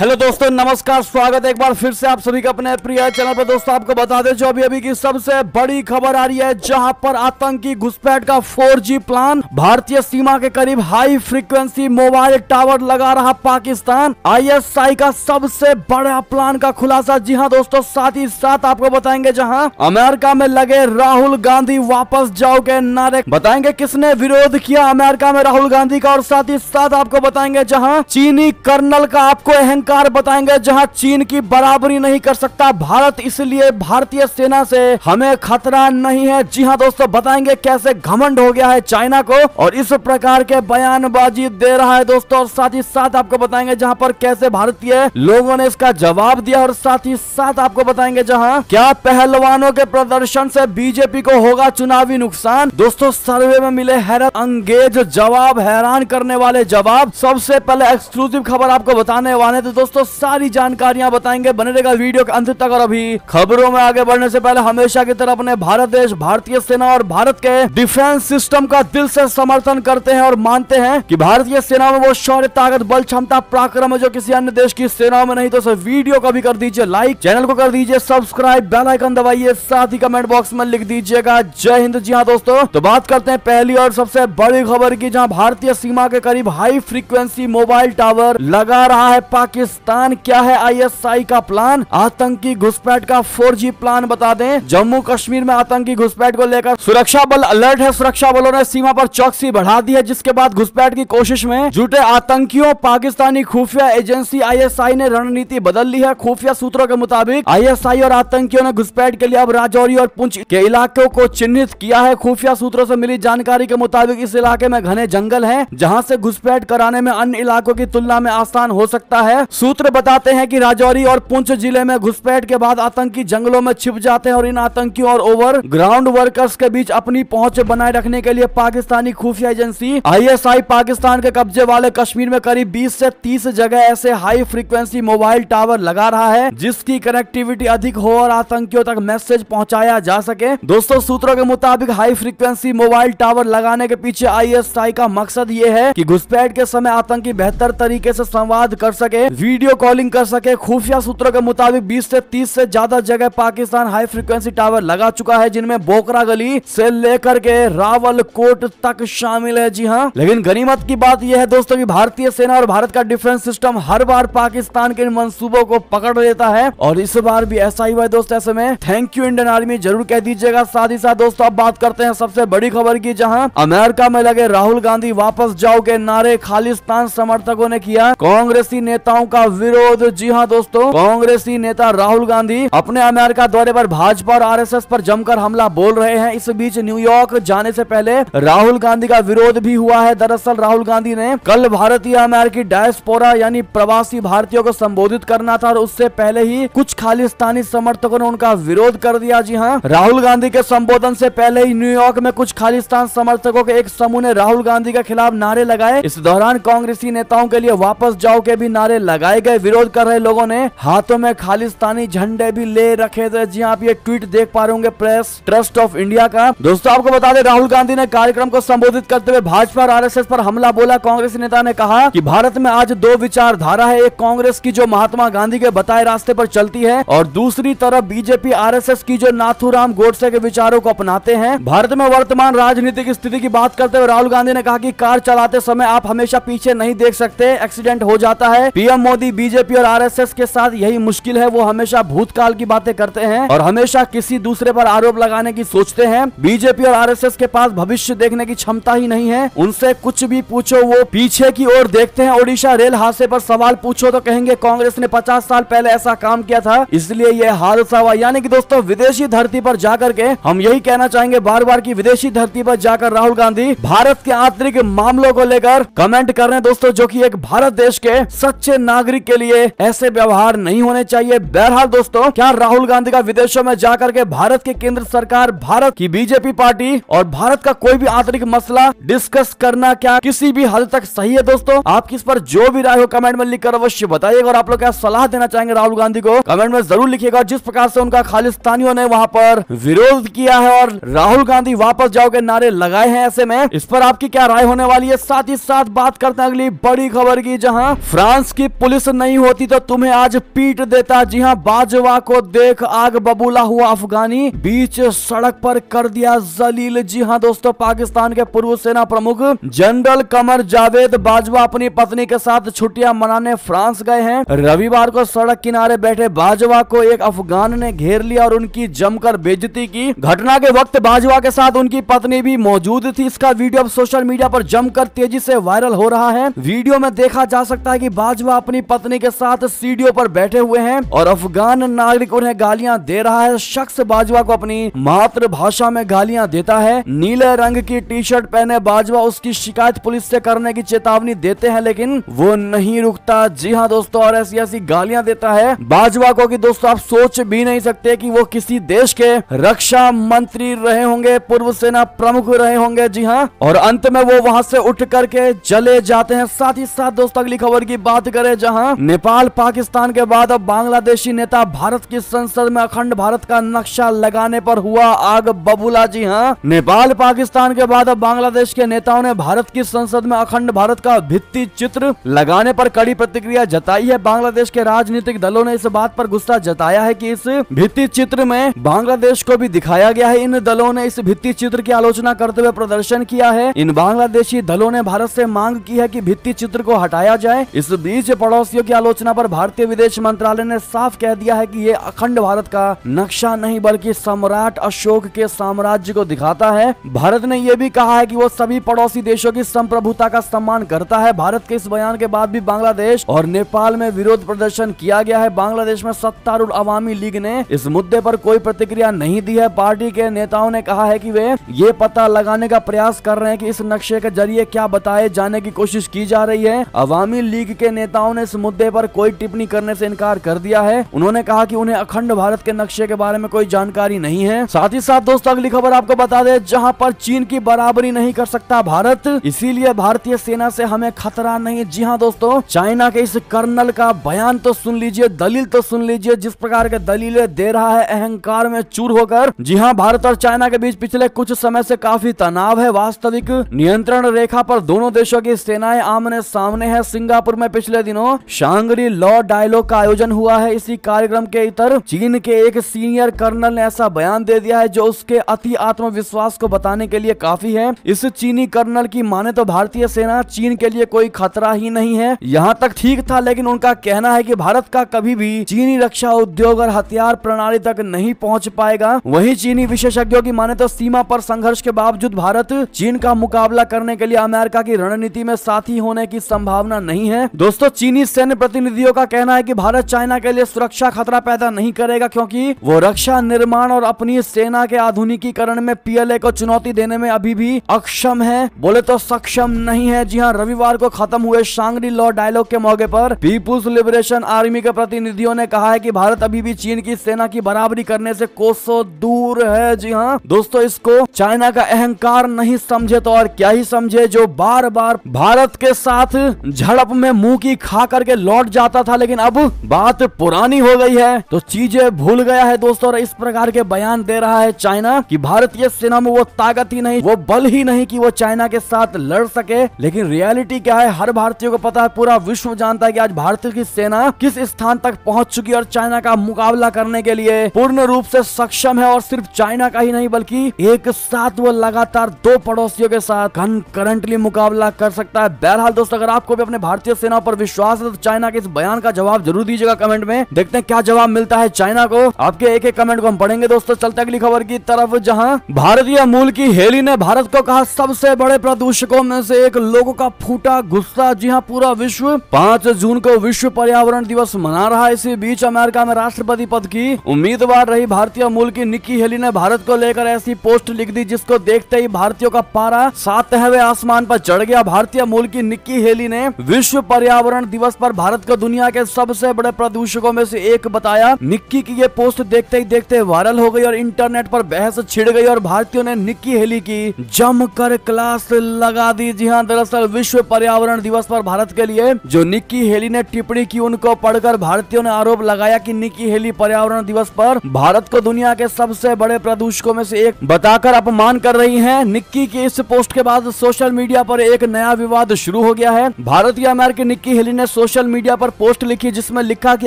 hello दोस्तों नमस्कार स्वागत है एक बार फिर से आप सभी का अपने प्रिय चैनल पर दोस्तों आपको बता दें जो अभी अभी की सबसे बड़ी खबर आ रही है जहां पर आतंकी घुसपैठ का 4G प्लान भारतीय सीमा के करीब हाई फ्रीक्वेंसी मोबाइल टावर लगा रहा पाकिस्तान आईएसआई का सबसे बड़ा प्लान का खुलासा जी हाँ दोस्तों साथ ही साथ आपको बताएंगे जहाँ अमेरिका में लगे राहुल गांधी वापस जाओ के नारे बताएंगे किसने विरोध किया अमेरिका में राहुल गांधी का और साथ ही साथ आपको बताएंगे जहाँ चीनी कर्नल का आपको अहंकार सरकार बताएंगे जहां चीन की बराबरी नहीं कर सकता भारत इसलिए भारतीय सेना से हमें खतरा नहीं है जी हाँ दोस्तों बताएंगे कैसे घमंड हो गया है चाइना को और इस प्रकार के बयानबाजी दे रहा है दोस्तों और साथ ही साथ आपको बताएंगे जहां पर कैसे भारतीय लोगों ने इसका जवाब दिया और साथ ही साथ आपको बताएंगे जहाँ क्या पहलवानों के प्रदर्शन से बीजेपी को होगा चुनावी नुकसान दोस्तों सर्वे में मिले हैरत अंगेज जवाब हैरान करने वाले जवाब सबसे पहले एक्सक्लूसिव खबर आपको बताने वाले थे दोस्तों सारी जानकारियां बताएंगे बने रहेगा वीडियो के अंत तक और अभी खबरों में आगे बढ़ने से पहले हमेशा की तरह अपने भारत देश भारतीय सेना और भारत के डिफेंस सिस्टम का दिल से समर्थन करते हैं और मानते हैं कि भारतीय सेना में वो शौर्य ताकत बल क्षमता पराक्रम है जो किसी अन्य देश की सेनाओं में नहीं तो सर वीडियो को भी कर दीजिए लाइक चैनल को कर दीजिए सब्सक्राइब बेल आइकन दबाइए साथ ही कमेंट बॉक्स में लिख दीजिएगा जय हिंद जी हाँ दोस्तों तो बात करते हैं पहली और सबसे बड़ी खबर की जहाँ भारतीय सीमा के करीब हाई फ्रीक्वेंसी मोबाइल टावर लगा रहा है पाकिस्तान पाकिस्तान क्या है आईएसआई का प्लान आतंकी घुसपैठ का फोर प्लान बता दें जम्मू कश्मीर में आतंकी घुसपैठ को लेकर सुरक्षा बल अलर्ट है सुरक्षा बलों ने सीमा पर चौकसी बढ़ा दी है जिसके बाद घुसपैठ की कोशिश में जुटे आतंकियों पाकिस्तानी खुफिया एजेंसी आई ने रणनीति बदल ली है खुफिया सूत्रों के मुताबिक आई और आतंकियों ने घुसपैठ के लिए अब राजौरी और पुंछ के इलाकों को चिन्हित किया है खुफिया सूत्रों ऐसी मिली जानकारी के मुताबिक इस इलाके में घने जंगल है जहाँ ऐसी घुसपैठ कराने में अन्य इलाकों की तुलना में आसान हो सकता है सूत्र बताते हैं कि राजौरी और पुंछ जिले में घुसपैठ के बाद आतंकी जंगलों में छिप जाते हैं और इन आतंकियों और ओवर ग्राउंड वर्कर्स के बीच अपनी पहुंच बनाए रखने के लिए पाकिस्तानी खुफिया एजेंसी आईएसआई पाकिस्तान के कब्जे वाले कश्मीर में करीब 20 से 30 जगह ऐसे हाई फ्रिक्वेंसी मोबाइल टावर लगा रहा है जिसकी कनेक्टिविटी अधिक हो और आतंकियों तक मैसेज पहुँचाया जा सके दोस्तों सूत्रों के मुताबिक हाई फ्रिक्वेंसी मोबाइल टावर लगाने के पीछे आई का मकसद ये है की घुसपैठ के समय आतंकी बेहतर तरीके ऐसी संवाद कर सके वीडियो कॉलिंग कर सके खुफिया सूत्रों के मुताबिक बीस से तीस से ज्यादा जगह पाकिस्तान हाई फ्रिक्वेंसी टावर लगा चुका है जिनमें बोकरा गली से लेकर के रावल कोट तक शामिल है जी हाँ लेकिन गनीमत की बात यह है दोस्तों की भारतीय सेना और भारत का डिफेंस सिस्टम हर बार पाकिस्तान के मनसूबों को पकड़ लेता है और इस बार भी ऐसा ही हुआ दोस्तों ऐसे में थैंक यू इंडियन आर्मी जरूर कह दीजिएगा साथ ही साथ दोस्तों अब बात करते हैं सबसे बड़ी खबर की जहाँ अमेरिका में लगे राहुल गांधी वापस जाओ के नारे खालिस्तान समर्थकों ने किया कांग्रेसी नेताओं का विरोध जी हाँ दोस्तों कांग्रेसी नेता राहुल गांधी अपने अमेरिका दौरे पर भाजपा और आरएसएस पर जमकर हमला बोल रहे हैं इस बीच न्यूयॉर्क जाने से पहले राहुल गांधी का विरोध भी हुआ है दरअसल राहुल गांधी ने कल भारतीय अमेरिकी डायस्पोरा यानी प्रवासी भारतीयों को संबोधित करना था और उससे पहले ही कुछ खालिस्तानी समर्थकों ने उनका विरोध कर दिया जी हाँ राहुल गांधी के संबोधन से पहले ही न्यूयॉर्क में कुछ खालिस्तान समर्थकों के एक समूह ने राहुल गांधी के खिलाफ नारे लगाए इस दौरान कांग्रेसी नेताओं के लिए वापस जाओ के भी नारे लगाए लगाए गए विरोध कर रहे लोगों ने हाथों में खालिस्तानी झंडे भी ले रखे थे जी हाँ, आप ये ट्वीट देख पा रहे होंगे प्रेस ट्रस्ट ऑफ इंडिया का दोस्तों आपको बता दें राहुल गांधी ने कार्यक्रम को संबोधित करते हुए भाजपा और आरएसएस पर हमला बोला कांग्रेस नेता ने कहा कि भारत में आज दो विचारधारा है एक कांग्रेस की जो महात्मा गांधी के बताए रास्ते पर चलती है और दूसरी तरफ बीजेपी आर की जो नाथूराम गोडसे के विचारों को अपनाते हैं भारत में वर्तमान राजनीतिक स्थिति की बात करते हुए राहुल गांधी ने कहा की कार चलाते समय आप हमेशा पीछे नहीं देख सकते एक्सीडेंट हो जाता है पीएम मोदी बीजेपी और आरएसएस के साथ यही मुश्किल है वो हमेशा भूतकाल की बातें करते हैं और हमेशा किसी दूसरे पर आरोप लगाने की सोचते हैं बीजेपी और आरएसएस के पास भविष्य देखने की क्षमता ही नहीं है उनसे कुछ भी पूछो वो पीछे की ओर देखते हैं ओडिशा रेल हादसे पर सवाल पूछो तो कहेंगे कांग्रेस ने पचास साल पहले ऐसा काम किया था इसलिए यह हादसा हुआ यानी कि दोस्तों विदेशी धरती पर जाकर के हम यही कहना चाहेंगे बार बार की विदेशी धरती पर जाकर राहुल गांधी भारत के आंतरिक मामलों को लेकर कमेंट कर रहे हैं दोस्तों जो की एक भारत देश के सच्चे नागरिक नागरिक के लिए ऐसे व्यवहार नहीं होने चाहिए बहरहाल दोस्तों क्या राहुल गांधी का विदेशों में जाकर के भारत की केंद्र सरकार भारत की बीजेपी पार्टी और भारत का कोई भी आंतरिक मसला डिस्कस करना क्या किसी भी हद तक सही है दोस्तों आप इस पर जो भी राय हो कमेंट में लिखकर अवश्य बताइएगा और आप लोग क्या सलाह देना चाहेंगे राहुल गांधी को कमेंट में जरूर लिखिएगा जिस प्रकार से उनका खालिस्तानियों ने वहाँ पर विरोध किया है और राहुल गांधी वापस जाओ के नारे लगाए हैं ऐसे में इस पर आपकी क्या राय होने वाली है साथ ही साथ बात करते हैं अगली बड़ी खबर की जहाँ फ्रांस की पुलिस पुलिस नहीं होती तो तुम्हें आज पीट देता जी हाँ बाजवा को देख आग बबूला हुआ अफगानी बीच सड़क पर कर दिया जलील जी हाँ दोस्तों पाकिस्तान के पूर्व सेना प्रमुख जनरल कमर जावेद बाजवा अपनी पत्नी के साथ छुट्टियां मनाने फ्रांस गए हैं रविवार को सड़क किनारे बैठे बाजवा को एक अफगान ने घेर लिया और उनकी जमकर बेजती की घटना के वक्त बाजवा के साथ उनकी पत्नी भी मौजूद थी इसका वीडियो अब सोशल मीडिया पर जमकर तेजी से वायरल हो रहा है वीडियो में देखा जा सकता है कि बाजवा अपनी अपनी पत्नी के साथ सीडियो पर बैठे हुए हैं और अफगान नागरिक उन्हें गालियां दे रहा है शख्स बाजवा को अपनी मातृभाषा में गालियां देता है नीले रंग की टी शर्ट पहने बाजवा उसकी शिकायत पुलिस से करने की चेतावनी देते हैं लेकिन वो नहीं रुकता जी हाँ दोस्तों और ऐसी ऐसी गालियां देता है बाजवा को की दोस्तों आप सोच भी नहीं सकते की कि वो किसी देश के रक्षा मंत्री रहे होंगे पूर्व सेना प्रमुख रहे होंगे जी हाँ और अंत में वो वहां से उठ करके चले जाते हैं साथ ही साथ दोस्तों अगली खबर की बात करें जहां जहां नेपाल पाकिस्तान के बाद अब बांग्लादेशी नेता भारत की संसद में अखंड भारत का नक्शा लगाने पर हुआ आग बबूला जी हाँ नेपाल पाकिस्तान के बाद अब बांग्लादेश के नेताओं ने भारत की संसद में अखंड भारत का भित्ति चित्र लगाने पर कड़ी प्रतिक्रिया जताई है बांग्लादेश के राजनीतिक दलों ने इस बात पर गुस्सा जताया है कि इस भित्ति चित्र में बांग्लादेश को भी दिखाया गया है इन दलों ने इस भित्ति चित्र की आलोचना करते हुए प्रदर्शन किया है इन बांग्लादेशी दलों ने भारत से मांग की है कि भित्ति चित्र को हटाया जाए इस बीच पड़ोसियों की आलोचना पर भारतीय विदेश मंत्रालय ने साफ कह दिया है कि ये अखंड भारत का नक्शा नहीं बल्कि सम्राट अशोक के साम्राज्य को दिखाता है भारत ने यह भी कहा है कि वो सभी पड़ोसी देशों की संप्रभुता का सम्मान करता है भारत के इस बयान के बाद भी बांग्लादेश और नेपाल में विरोध प्रदर्शन किया गया है बांग्लादेश में सत्तारूढ़ अवामी लीग ने इस मुद्दे पर कोई प्रतिक्रिया नहीं दी है पार्टी के नेताओं ने कहा है की वे ये पता लगाने का प्रयास कर रहे हैं की इस नक्शे के जरिए क्या बताए जाने की कोशिश की जा रही है अवामी लीग के नेताओं ने ने इस मुद्दे पर कोई टिप्पणी करने से इनकार कर दिया है उन्होंने कहा कि उन्हें अखंड भारत के नक्शे के बारे में कोई जानकारी नहीं है साथ ही साथ दोस्तों अगली खबर आपको बता दे जहाँ पर चीन की बराबरी नहीं कर सकता भारत इसीलिए भारतीय सेना से हमें खतरा नहीं जी हाँ दोस्तों चाइना के इस कर्नल का बयान तो सुन लीजिए दलील तो सुन लीजिए जिस प्रकार के दलीलें दे रहा है अहंकार में चूर होकर जी हाँ भारत और चाइना के बीच पिछले कुछ समय से काफी तनाव है वास्तविक नियंत्रण रेखा पर दोनों देशों की सेनाएं आमने सामने है सिंगापुर में पिछले दिनों शांगरी लॉ डायलॉग का आयोजन हुआ है इसी कार्यक्रम के इतर चीन के एक सीनियर कर्नल ने ऐसा बयान दे दिया है जो उसके अति आत्मविश्वास को बताने के लिए काफी है इस चीनी कर्नल की माने तो भारतीय सेना चीन के लिए कोई खतरा ही नहीं है यहाँ तक ठीक था लेकिन उनका कहना है की भारत का कभी भी चीनी रक्षा उद्योग और हथियार प्रणाली तक नहीं पहुँच पाएगा वही चीनी विशेषज्ञों की माने तो सीमा पर संघर्ष के बावजूद भारत चीन का मुकाबला करने के लिए अमेरिका की रणनीति में साथी होने की संभावना नहीं है दोस्तों चीनी चीनी सैन्य प्रतिनिधियों का कहना है कि भारत चाइना के लिए सुरक्षा खतरा पैदा नहीं करेगा क्योंकि वो रक्षा निर्माण और अपनी सेना के आधुनिकीकरण में पीएलए को चुनौती देने में अभी भी अक्षम है बोले तो सक्षम नहीं है जी हाँ रविवार को खत्म हुए शांगरी लॉ डायलॉग के मौके पर पीपुल्स लिबरेशन आर्मी के प्रतिनिधियों ने कहा है की भारत अभी भी चीन की सेना की बराबरी करने ऐसी कोसो दूर है जी हाँ दोस्तों इसको चाइना का अहंकार नहीं समझे तो और क्या ही समझे जो बार बार भारत के साथ झड़प में मुंह की खाक करके लौट जाता था लेकिन अब बात पुरानी हो गई है तो चीजें भूल गया है दोस्तों और इस प्रकार के बयान दे रहा है चाइना कि भारतीय सेना में वो ताकत ही नहीं वो बल ही नहीं कि वो चाइना के साथ लड़ सके लेकिन रियलिटी क्या है हर भारतीय को पता है पूरा विश्व जानता है की आज भारतीय की सेना किस स्थान तक पहुंच चुकी है और चाइना का मुकाबला करने के लिए पूर्ण रूप से सक्षम है और सिर्फ चाइना का ही नहीं बल्कि एक साथ वो लगातार दो पड़ोसियों के साथ करंटली मुकाबला कर सकता है बहरहाल दोस्तों अगर आपको भी अपने भारतीय सेना पर विश्वास सदस्य तो चाइना के इस बयान का जवाब जरूर दीजिएगा कमेंट में देखते हैं क्या जवाब मिलता है चाइना को आपके एक एक कमेंट को हम पढ़ेंगे दोस्तों चलते अगली खबर की तरफ जहाँ भारतीय मूल की हेली ने भारत को कहा सबसे बड़े प्रदूषकों में से एक लोगों का फूटा गुस्सा जी हाँ पूरा विश्व पांच जून को विश्व पर्यावरण दिवस मना रहा है इसी बीच अमेरिका में राष्ट्रपति पद की उम्मीदवार रही भारतीय मूल की निक्की हेली ने भारत को लेकर ऐसी पोस्ट लिख दी जिसको देखते ही भारतीयों का पारा सातहवे आसमान पर चढ़ गया भारतीय मूल की निक्की हेली ने विश्व पर्यावरण दिवस दिवस पर भारत को दुनिया के सबसे बड़े प्रदूषकों में से एक बताया निक्की की ये पोस्ट देखते ही देखते वायरल हो गई और इंटरनेट पर बहस छिड़ गई और भारतीयों ने निक्की हेली की जमकर क्लास लगा दी जी हाँ दरअसल विश्व पर्यावरण दिवस पर भारत के लिए जो निक्की हेली ने टिप्पणी की उनको पढ़कर भारतीयों ने आरोप लगाया की निक्की हेली पर्यावरण दिवस पर भारत को दुनिया के सबसे बड़े प्रदूषकों में से एक बताकर अपमान कर रही है निक्की की इस पोस्ट के बाद सोशल मीडिया पर एक नया विवाद शुरू हो गया है भारतीय अमेरिकी निक्की हेली ने सोशल मीडिया पर पोस्ट लिखी जिसमें लिखा कि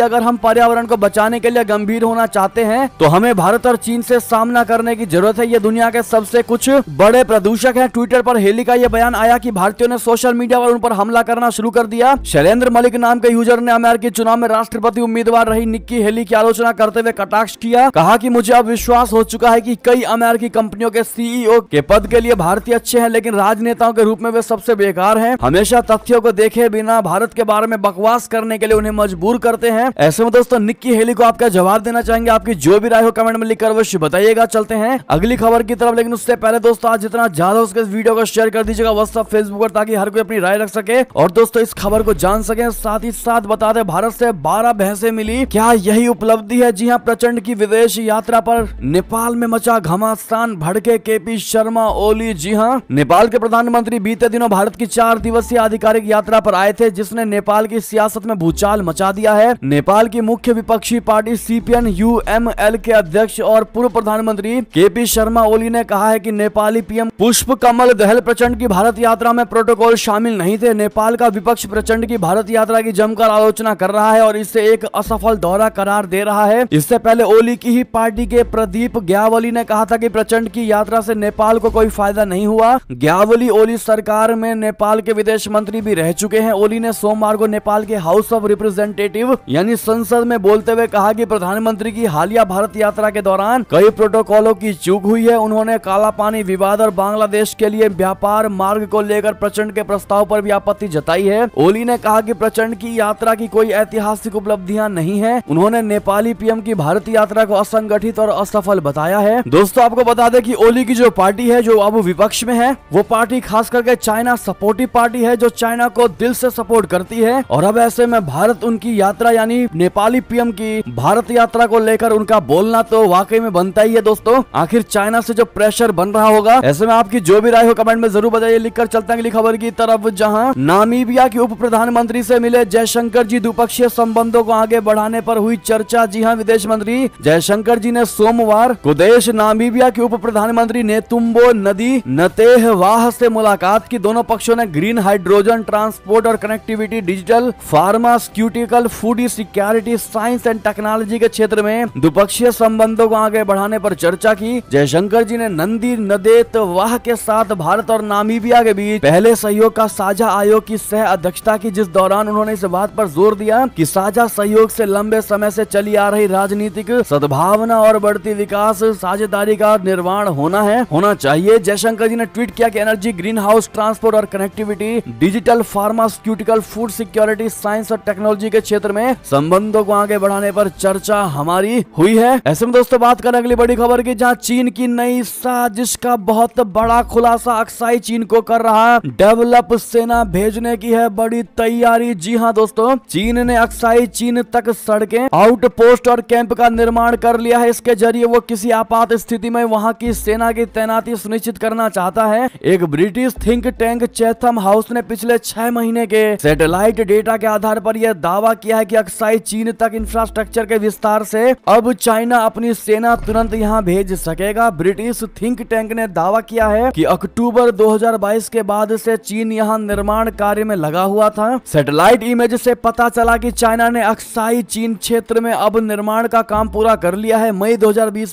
अगर हम पर्यावरण को बचाने के लिए गंभीर होना चाहते हैं तो हमें भारत और चीन से सामना करने की जरूरत है ये दुनिया के सबसे कुछ बड़े प्रदूषक है ट्विटर पर हेली का यह बयान आया की भारतीयों ने सोशल मीडिया पर उन पर हमला करना शुरू कर दिया शैलेंद्र मलिक नाम के यूजर ने अमेरिकी चुनाव में राष्ट्रपति उम्मीदवार रही निक्की हेली की आलोचना करते हुए कटाक्ष किया कहा की मुझे अब विश्वास हो चुका है की कई अमेरिकी कंपनियों के सीईओ e के पद के लिए भारतीय अच्छे है लेकिन राजनेताओं के रूप में वे सबसे बेकार है हमेशा तथ्यों को देखे बिना भारत के बारे में बकवास करने के लिए उन्हें मजबूर करते हैं ऐसे में दोस्तों निक्की हेली को आप क्या जवाब देना चाहेंगे आपकी जो भी राय हो कमेंट में लिखकर अवश्य बताइएगा चलते हैं अगली खबर की तरफ लेकिन उससे पहले दोस्तों आज जितना ज्यादा उसके वीडियो को शेयर कर दीजिएगा व्हाट्सअप फेसबुक पर ताकि हर कोई अपनी राय रख सके और दोस्तों इस खबर को जान सके साथ ही साथ बता दे भारत से बारह भैंसे मिली क्या यही उपलब्धि है जी हाँ प्रचंड की विदेश यात्रा पर नेपाल में मचा घमासान भड़के केपी शर्मा ओली जी हाँ नेपाल के प्रधानमंत्री बीते दिनों भारत की चार दिवसीय आधिकारिक यात्रा पर आए थे जिसने नेपाल नेपाल की सियासत में भूचाल मचा दिया है नेपाल की मुख्य विपक्षी पार्टी सीपीएन यूएमएल के अध्यक्ष और पूर्व प्रधानमंत्री के पी शर्मा ओली ने कहा है कि नेपाली पीएम पुष्प कमल दहल प्रचंड की भारत यात्रा में प्रोटोकॉल शामिल नहीं थे नेपाल का विपक्ष प्रचंड की भारत यात्रा की जमकर आलोचना कर रहा है और इससे एक असफल दौरा करार दे रहा है इससे पहले ओली की ही पार्टी के प्रदीप ग्यावली ने कहा था कि प्रचंड की यात्रा से नेपाल को कोई फायदा नहीं हुआ ग्यावली ओली सरकार में नेपाल के विदेश मंत्री भी रह चुके हैं ओली ने सोमवार को नेपाल के हाउस ऑफ रिप्रेजेंटेटिव यानी संसद में बोलते हुए कहा कि प्रधानमंत्री की हालिया भारत यात्रा के दौरान कई प्रोटोकॉलों की चूक हुई है उन्होंने काला पानी विवाद और बांग्लादेश के लिए व्यापार मार्ग को लेकर प्रचंड के प्रस्ताव पर भी आपत्ति जताई है ओली ने कहा कि प्रचंड की यात्रा की कोई ऐतिहासिक उपलब्धियां नहीं है उन्होंने नेपाली पीएम की भारत यात्रा को असंगठित और असफल बताया है दोस्तों आपको बता दें कि ओली की जो पार्टी है जो अब विपक्ष में है वो पार्टी खास करके चाइना सपोर्टिव पार्टी है जो चाइना को दिल से सपोर्ट करती है और अब ऐसे में भारत उनकी यात्रा यानी नेपाली पीएम की भारत यात्रा को लेकर उनका बोलना तो वाकई में बनता ही है दोस्तों आखिर चाइना से जो प्रेशर बन रहा होगा ऐसे में आपकी जो भी राय हो कमेंट में जरूर बताइए लिखकर चलते हैं अगली खबर की तरफ जहां नामीबिया के उप प्रधानमंत्री से मिले जयशंकर जी द्विपक्षीय संबंधों को आगे बढ़ाने पर हुई चर्चा जी हाँ विदेश मंत्री जयशंकर जी ने सोमवार को देश नामीबिया के उप प्रधानमंत्री नेतुम्बो नदी नतेह वाह से मुलाकात की दोनों पक्षों ने ग्रीन हाइड्रोजन ट्रांसपोर्ट और connectivity digital chemical pharmaceutical food security science and technology के क्षेत्र में द्विपक्षीय संबंधों को आगे बढ़ाने पर चर्चा की जयशंकर जी ने नंदी नदेत वाह के साथ भारत और नामीबिया के बीच पहले सहयोग का साझा आयोग की सह अध्यक्षता की जिस दौरान उन्होंने इस बात पर जोर दिया कि साझा सहयोग से लंबे समय से चली आ रही राजनीतिक सद्भावना और बढ़ती विकास साझेदारी का निर्माण होना है होना चाहिए जयशंकर जी ने ट्वीट किया कि एनर्जी ग्रीन हाउस ट्रांसपोर्ट और connectivity digital pharmaceutical food security security science और टेक्नोलॉजी के क्षेत्र में संबंधों को आगे बढ़ाने पर चर्चा हमारी हुई है ऐसे में दोस्तों बात करें अगली बड़ी खबर की जहाँ चीन की नई साजिश का बहुत बड़ा खुलासा अक्साई चीन को कर रहा डेवलप सेना भेजने की है बड़ी तैयारी जी हाँ दोस्तों चीन ने अक्साई चीन तक सड़कें आउटपोस्ट और कैंप का निर्माण कर लिया है इसके जरिए वो किसी आपात स्थिति में वहाँ की सेना की तैनाती सुनिश्चित करना चाहता है एक British think tank Chatham House ने पिछले छह महीने के सैटेलाइट डेटा के आधार पर यह दावा किया है कि अक्साई चीन तक इंफ्रास्ट्रक्चर के विस्तार से अब चाइना अपनी सेना तुरंत यहां भेज सकेगा ब्रिटिश थिंक टैंक ने दावा किया है कि अक्टूबर 2022 के बाद से चीन यहां निर्माण कार्य में लगा हुआ था सैटेलाइट इमेज से पता चला कि चाइना ने अक्साई चीन क्षेत्र में अब निर्माण का काम पूरा कर लिया है मई दो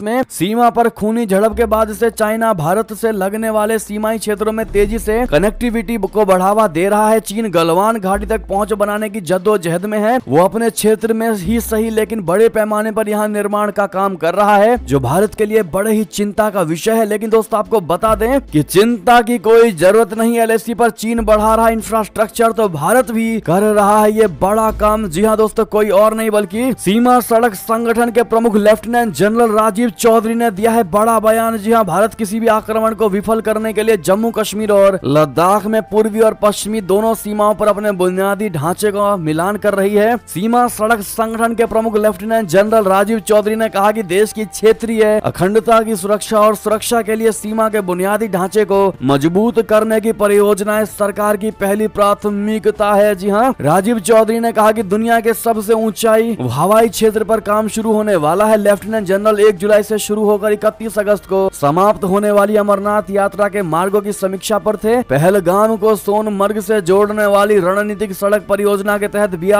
में सीमा पर खूनी झड़प के बाद से चाइना भारत से लगने वाले सीमाई क्षेत्रों में तेजी से कनेक्टिविटी को बढ़ावा दे रहा है चीन गलवान घाटी तक पहुंच पांचों बनाने की जद्दोजहद में है वो अपने क्षेत्र में ही सही लेकिन बड़े पैमाने पर यहाँ निर्माण का काम कर रहा है जो भारत के लिए बड़े ही चिंता का विषय है लेकिन दोस्तों आपको बता दें कि चिंता की कोई जरूरत नहीं एल पर चीन बढ़ा रहा इंफ्रास्ट्रक्चर तो भारत भी कर रहा है ये बड़ा काम जी हाँ दोस्तों कोई और नहीं बल्कि सीमा सड़क संगठन के प्रमुख लेफ्टिनेंट जनरल राजीव चौधरी ने दिया है बड़ा बयान जी हाँ भारत किसी भी आक्रमण को विफल करने के लिए जम्मू कश्मीर और लद्दाख में पूर्वी और पश्चिमी दोनों सीमाओं पर अपने बुनियादी ढांचे का मिलान कर रही है सीमा सड़क संगठन के प्रमुख लेफ्टिनेंट जनरल राजीव चौधरी ने कहा कि देश की क्षेत्रीय अखंडता की सुरक्षा और सुरक्षा के लिए सीमा के बुनियादी ढांचे को मजबूत करने की परियोजनाएं सरकार की पहली प्राथमिकता है जी हाँ राजीव चौधरी ने कहा की दुनिया के सबसे ऊंचाई हवाई क्षेत्र आरोप काम शुरू होने वाला है लेफ्टिनेंट जनरल एक जुलाई ऐसी शुरू होकर इकतीस अगस्त को समाप्त होने वाली अमरनाथ यात्रा के मार्गो की समीक्षा आरोप थे पहलगाम को सोनमर्ग से जोड़ने वाली रणनीतिक सड़क सड़क परियोजना के तहत बी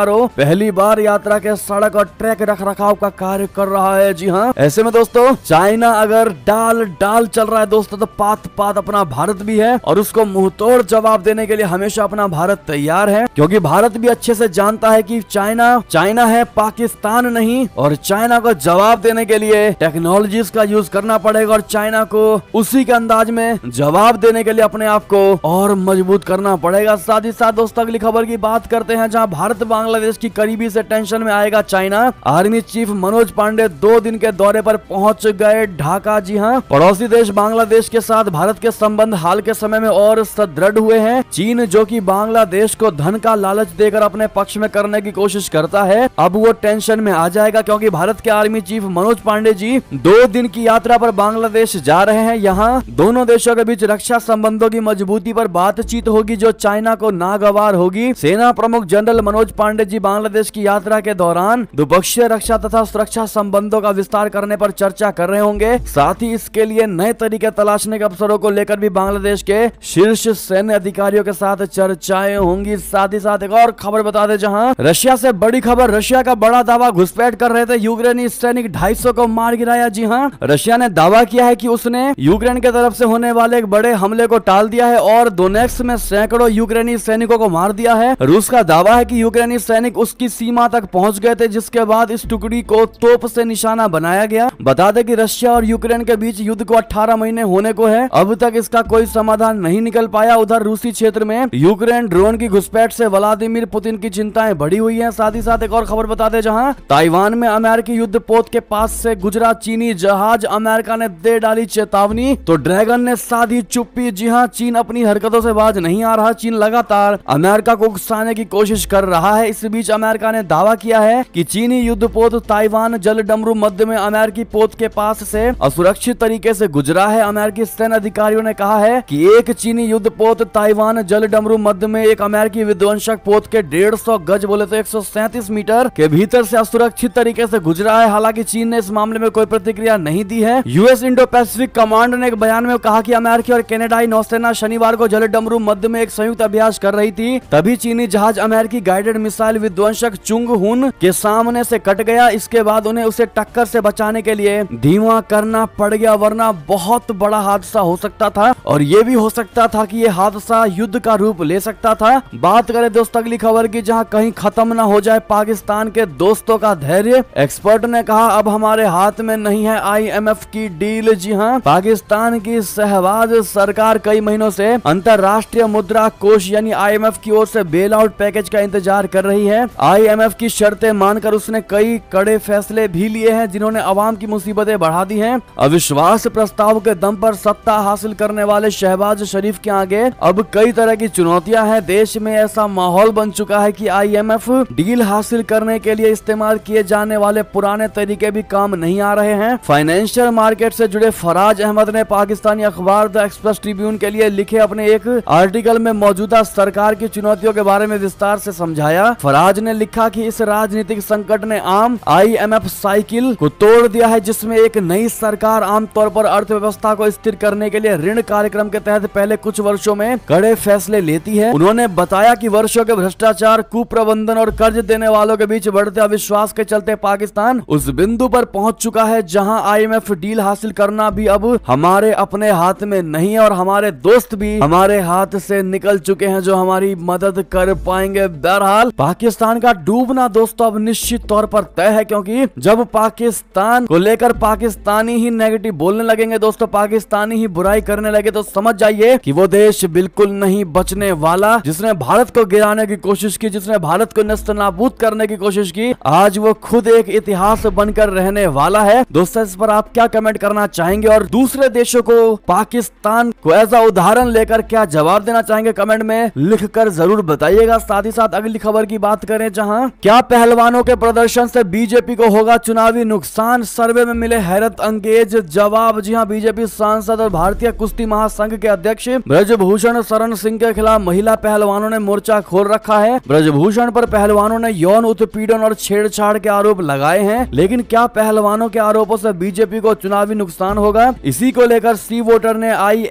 पहली बार यात्रा के सड़क और ट्रैक रख रखाव का कार्य कर रहा है जी हाँ ऐसे में दोस्तों चाइना अगर डाल डाल चल रहा है दोस्तों तो पात पात अपना भारत भी है और उसको मुंहतोड़ जवाब देने के लिए हमेशा अपना भारत तैयार है क्योंकि भारत भी अच्छे से जानता है कि चाइना चाइना है पाकिस्तान नहीं और चाइना को जवाब देने के लिए टेक्नोलॉजी का यूज करना पड़ेगा और चाइना को उसी के अंदाज में जवाब देने के लिए अपने आप को और मजबूत करना पड़ेगा साथ ही साथ दोस्तों अगली खबर की बात करते हैं जहां भारत बांग्लादेश की करीबी से टेंशन में आएगा China army chief Manoj Pande दो दिन के दौरे पर पहुंच गए ढाका जी हाँ पड़ोसी देश बांग्लादेश के साथ भारत के संबंध हाल के समय में और सुदृढ़ हुए हैं चीन जो कि बांग्लादेश को धन का लालच देकर अपने पक्ष में करने की कोशिश करता है अब वो टेंशन में आ जाएगा क्योंकि भारत के आर्मी चीफ मनोज पांडे जी दो दिन की यात्रा पर बांग्लादेश जा रहे हैं यहाँ दोनों देशों के बीच रक्षा संबंधों की मजबूती पर बातचीत होगी जो चाइना को नागवार होगी सेना प्रमुख जनरल मनोज पांडे जी बांग्लादेश की यात्रा के दौरान द्विपक्षीय रक्षा तथा सुरक्षा संबंधों का विस्तार करने पर चर्चा कर रहे होंगे साथ ही इसके लिए नए तरीके तलाशने के अवसरों को लेकर भी बांग्लादेश के शीर्ष सैन्य अधिकारियों के साथ चर्चाएं होंगी साथ ही साथ एक और खबर बता दे जहाँ रशिया से बड़ी खबर रशिया का बड़ा दावा घुसपैठ कर रहे थे यूक्रेनी सैनिक ढाई को मार गिराया जी हाँ रशिया ने दावा किया है की कि उसने यूक्रेन के तरफ ऐसी होने वाले एक बड़े हमले को टाल दिया है और दोनेक्स में सैकड़ों यूक्रेनी सैनिकों को मार दिया है रूस का दावा है कि यूक्रेनी सैनिक उसकी सीमा तक पहुंच गए थे जिसके बाद इस टुकड़ी को तोप से निशाना बनाया गया बता दें कि रशिया और यूक्रेन के बीच युद्ध को 18 महीने होने को है अब तक इसका कोई समाधान नहीं निकल पाया उधर रूसी क्षेत्र में यूक्रेन ड्रोन की घुसपैठ से व्लादिमिर पुतिन की चिंताएं बढ़ी हुई है साथ ही साथ एक और खबर बता दे जहाँ ताइवान में अमेरिकी युद्ध पोत के पास से गुजरा चीनी जहाज अमेरिका ने दे डाली चेतावनी तो ड्रैगन ने साधी चुप्पी जी हाँ चीन अपनी हरकतों से बाज नहीं आ रहा चीन लगातार अमेरिका को उकसाने की की कोशिश कर रहा है इस बीच अमेरिका ने दावा किया है कि चीनी युद्ध पोत ताइवान जल डमरू मध्य में अमेरिकी पोत के पास से असुरक्षित तरीके से गुजरा है अमेरिकी सैन्य अधिकारियों ने कहा है कि एक चीनी युद्ध पोत ताइवान जल डमरू मध्य में एक अमेरिकी विध्वंसक पोत के डेढ़ सौ गज बोले तो एक मीटर के भीतर से असुरक्षित तरीके से गुजरा है हालांकि चीन ने इस मामले में कोई प्रतिक्रिया नहीं दी है यूएस इंडो पैसिफिक कमांड ने एक बयान में कहा की अमेरिकी और कैनेडाई नौसेना शनिवार को जल डमरू मध्य में एक संयुक्त अभ्यास कर रही थी तभी चीनी जहाज जहाज अमेरिकी गाइडेड मिसाइल विध्वंसक चुंग हुन के सामने से कट गया इसके बाद उन्हें उसे टक्कर से बचाने के लिए धीमा करना पड़ गया वरना बहुत बड़ा हादसा हो सकता था और ये भी हो सकता था कि ये हादसा युद्ध का रूप ले सकता था बात करें दोस्तों अगली खबर की जहाँ कहीं खत्म न हो जाए पाकिस्तान के दोस्तों का धैर्य एक्सपर्ट ने कहा अब हमारे हाथ में नहीं है आई की डील जी हाँ पाकिस्तान की सहवाज सरकार कई महीनों से अंतर्राष्ट्रीय मुद्रा कोष यानी आईएमएफ की ओर से बेल आउट पैकेज का इंतजार कर रही है आईएमएफ की शर्तें मानकर उसने कई कड़े फैसले भी लिए हैं जिन्होंने अवाम की मुसीबतें बढ़ा दी हैं अविश्वास प्रस्ताव के दम पर सत्ता हासिल करने वाले शहबाज शरीफ के आगे अब कई तरह की चुनौतियां हैं देश में ऐसा माहौल बन चुका है कि आईएमएफ डील हासिल करने के लिए इस्तेमाल किए जाने वाले पुराने तरीके भी काम नहीं आ रहे हैं फाइनेंशियल मार्केट से जुड़े फराज अहमद ने पाकिस्तानी अखबार द एक्सप्रेस ट्रिब्यून के लिए लिखे अपने एक आर्टिकल में मौजूदा सरकार की चुनौतियों के बारे में विस्तार से समझाया फराज ने लिखा कि इस राजनीतिक संकट ने आम आईएमएफ साइकिल को तोड़ दिया है जिसमें एक नई सरकार आमतौर पर अर्थव्यवस्था को स्थिर करने के लिए ऋण कार्यक्रम के तहत पहले कुछ वर्षों में कड़े फैसले लेती है उन्होंने बताया कि वर्षों के भ्रष्टाचार कुप्रबंधन और कर्ज देने वालों के बीच बढ़ते अविश्वास के चलते पाकिस्तान उस बिंदु पर पहुंच चुका है जहां आईएमएफ डील हासिल करना भी अब हमारे अपने हाथ में नहीं है और हमारे दोस्त भी हमारे हाथ से निकल चुके हैं जो हमारी मदद कर पाएंगे बहरहाल पाकिस्तान का डूबना दोस्तों तो अब निश्चित तौर पर तय है क्योंकि जब पाकिस्तान को लेकर पाकिस्तानी ही नेगेटिव बोलने लगेंगे दोस्तों पाकिस्तानी ही बुराई करने लगे तो समझ जाइए कि वो देश बिल्कुल नहीं बचने वाला जिसने भारत को गिराने की कोशिश की जिसने भारत को नस्त नाबूद करने की कोशिश की आज वो खुद एक इतिहास बनकर रहने वाला है दोस्तों इस पर आप क्या कमेंट करना चाहेंगे और दूसरे देशों को पाकिस्तान को ऐसा उदाहरण लेकर क्या जवाब देना चाहेंगे कमेंट में लिख कर जरूर बताइएगा साथ ही साथ अगली खबर की बात करें जहां क्या पहलवानों के प्रदर्शन से बीजेपी को होगा चुनावी नुकसान सर्वे में मिले हैरत अंगेज जवाब जी हाँ बीजेपी सांसद और भारतीय कुश्ती महासंघ के अध्यक्ष ब्रजभूषण शरण सिंह के खिलाफ महिला पहलवानों ने मोर्चा खोल रखा है ब्रजभूषण पर पहलवानों ने यौन उत्पीड़न और छेड़छाड़ के आरोप लगाए हैं लेकिन क्या पहलवानों के आरोपों से बीजेपी को चुनावी नुकसान होगा इसी को लेकर सी वोटर ने आई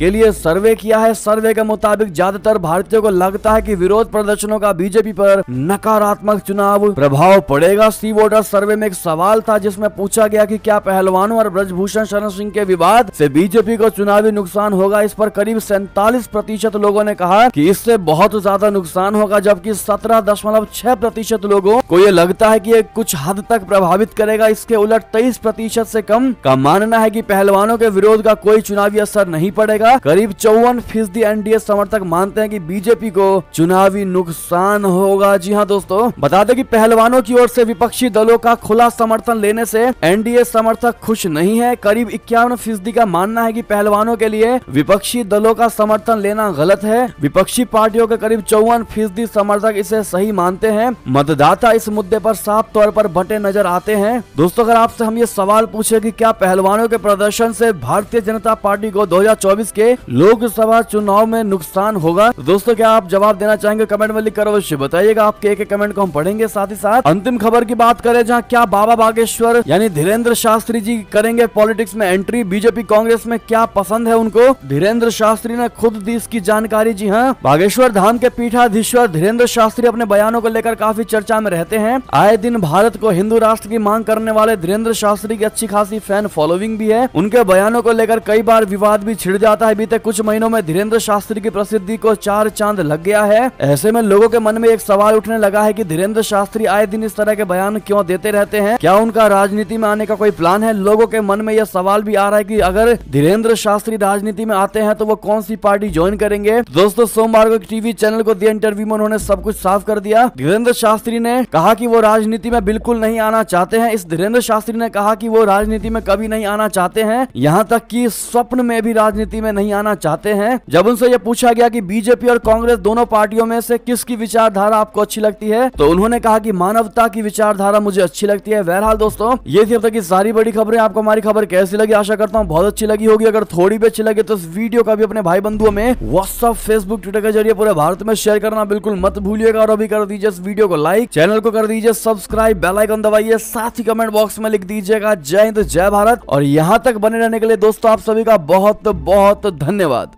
के लिए सर्वे किया है सर्वे के मुताबिक ज्यादातर भारतीयों को लगता है की विरोध प्रदर्शनों का बीजेपी पर नकारात्मक चुनाव प्रभाव पड़ेगा सी वोटर सर्वे में एक सवाल था जिसमें पूछा गया कि क्या पहलवानों और ब्रजभूषण शरण सिंह के विवाद से बीजेपी को चुनावी नुकसान होगा इस पर करीब सैतालीस प्रतिशत लोगों ने कहा कि इससे बहुत ज्यादा नुकसान होगा जबकि सत्रह दशमलव छह प्रतिशत लोगो को ये लगता है की ये कुछ हद तक प्रभावित करेगा इसके उलट तेईस प्रतिशत ऐसी कम का मानना है की पहलवानों के विरोध का कोई चुनावी असर नहीं पड़ेगा करीब चौवन फीसदी एनडीए समर्थक मानते हैं की बीजेपी को चुनाव चुनावी नुकसान होगा जी हाँ दोस्तों बता दें कि पहलवानों की ओर से विपक्षी दलों का खुला समर्थन लेने से एनडीए समर्थक खुश नहीं है करीब इक्यावन फीसदी का मानना है की पहलवानों के लिए विपक्षी दलों का समर्थन लेना गलत है विपक्षी पार्टियों के करीब चौवन फीसदी समर्थक इसे सही मानते हैं मतदाता इस मुद्दे पर साफ तौर पर बटे नजर आते हैं दोस्तों अगर आपसे हम ये सवाल पूछे कि क्या पहलवानों के प्रदर्शन से भारतीय जनता पार्टी को 2024 के लोकसभा चुनाव में नुकसान होगा तो दोस्तों क्या आप जवाब देना चाहेंगे कमेंट में लिखकर अवश्य बताइएगा आपके एक एक कमेंट को हम पढ़ेंगे साथ ही साथ अंतिम खबर की बात करें जहाँ क्या बाबा बागेश्वर यानी धीरेन्द्र शास्त्री जी करेंगे पॉलिटिक्स में एंट्री बीजेपी कांग्रेस में क्या पसंद है उनको धीरेन्द्र शास्त्री ने खुद दी इसकी जानकारी जी हाँ बागेश्वर धाम के पीठाधीश्वर धीरेन्द्र शास्त्री अपने बयानों को लेकर काफी चर्चा में रहते हैं आए दिन भारत को हिंदू राष्ट्र की मांग करने वाले धीरेन्द्र शास्त्री की अच्छी खासी फैन फॉलोइंग भी है उनके बयानों को लेकर कई बार विवाद भी छिड़ जाता है बीते कुछ महीनों में धीरेन्द्र शास्त्री की प्रसिद्धि को चार चांद लग गया है ऐसे में लोगों के मन में एक सवाल उठने लगा है कि धीरेन्द्र शास्त्री आए दिन इस तरह के बयान क्यों देते रहते हैं क्या उनका राजनीति में आने का कोई प्लान है लोगों के मन में यह सवाल भी आ रहा है की अगर धीरेन्द्र शास्त्री राजनीति में आते हैं तो वो कौन सी पार्टी ज्वाइन करेंगे दोस्तों सोमवार को टीवी चैनल को दिए इंटरव्यू में उन्होंने सब कुछ साफ कर दिया धीरेन्द्र शास्त्री ने कहा की वो राजनीति में बिल्कुल नहीं आना चाहते हैं इस धीरेन्द्र शास्त्री ने कहा की वो राजनीति में कभी नहीं आना चाहते हैं यहाँ तक की स्वप्न में भी राजनीति में नहीं आना चाहते हैं जब उनसे यह पूछा गया की बीजेपी और कांग्रेस दोनों पार्टियों व्यक्तियों में से किसकी विचारधारा आपको अच्छी लगती है तो उन्होंने कहा कि मानवता की विचारधारा मुझे अच्छी लगती है बहरहाल दोस्तों ये थी अब तक की सारी बड़ी खबरें आपको हमारी खबर कैसी लगी आशा करता हूँ बहुत अच्छी लगी होगी अगर थोड़ी भी अच्छी लगी तो इस वीडियो का भी अपने भाई बंधुओं में व्हाट्सअप फेसबुक ट्विटर के जरिए पूरे भारत में शेयर करना बिल्कुल मत भूलिएगा और अभी कर दीजिए इस वीडियो को लाइक चैनल को कर दीजिए सब्सक्राइब बेलाइकन दबाइए साथ ही कमेंट बॉक्स में लिख दीजिएगा जय हिंद जय भारत और यहाँ तक बने रहने के लिए दोस्तों आप सभी का बहुत बहुत धन्यवाद